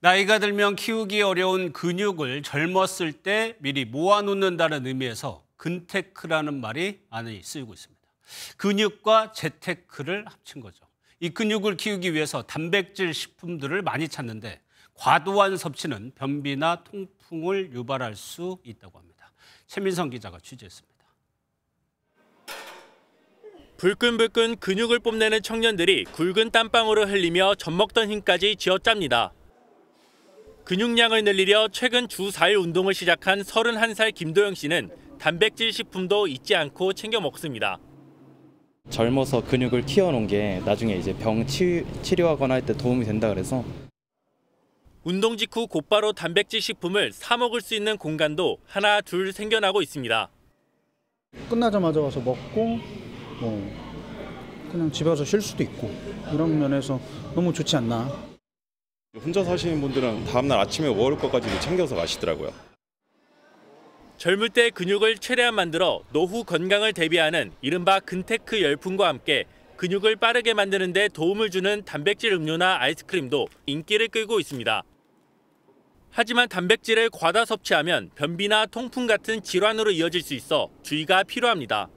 나이가 들면 키우기 어려운 근육을 젊었을 때 미리 모아놓는다는 의미에서 근테크라는 말이 많이 쓰이고 있습니다. 근육과 재테크를 합친 거죠. 이 근육을 키우기 위해서 단백질 식품들을 많이 찾는데 과도한 섭취는 변비나 통풍을 유발할 수 있다고 합니다. 최민성 기자가 취재했습니다. 불끈불끈 근육을 뽐내는 청년들이 굵은 땀방울을 흘리며 젖먹던 힘까지 쥐어짭니다. 근육량을 늘리려 최근 주 4일 운동을 시작한 31살 김도영 씨는 단백질 식품도 잊지 않고 챙겨 먹습니다. 젊어서 근육을 키워놓은 게 나중에 이제 병 치, 치료하거나 할 때 도움이 된다 그래서 운동 직후 곧바로 단백질 식품을 사 먹을 수 있는 공간도 하나 둘 생겨나고 있습니다. 끝나자마자 와서 먹고 뭐 그냥 집에 서쉴 수도 있고 이런 면에서 너무 좋지 않나. 혼자 사시는 분들은 다음날 아침에 먹을 것까지도 챙겨서 가시더라고요. 젊을 때 근육을 최대한 만들어 노후 건강을 대비하는 이른바 근테크 열풍과 함께 근육을 빠르게 만드는 데 도움을 주는 단백질 음료나 아이스크림도 인기를 끌고 있습니다. 하지만 단백질을 과다 섭취하면 변비나 통풍 같은 질환으로 이어질 수 있어 주의가 필요합니다.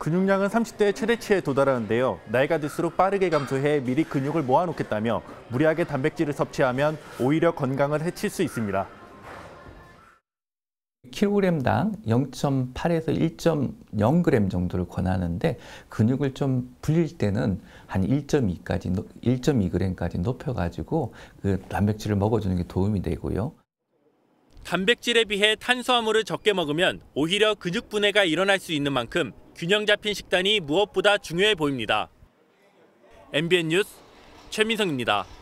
근육량은 3 0대 최대치에 도달하는데요. 나이가 들수록 빠르게 감소해 미리 근육을 모아놓겠다며 무리하게 단백질을 섭취하면 오히려 건강을 해칠 수 있습니다. 킬로그램당 0.8에서 1.0g 정도를 권하는데 근육을 좀풀릴 때는 한 1.2까지 1.2g까지 높여가지고 그 단백질을 먹어주는 게 도움이 되고요. 단백질에 비해 탄수화물을 적게 먹으면 오히려 근육 분해가 일어날 수 있는 만큼 균형 잡힌 식단이 무엇보다 중요해 보입니다. MBN 뉴스 최민성입니다.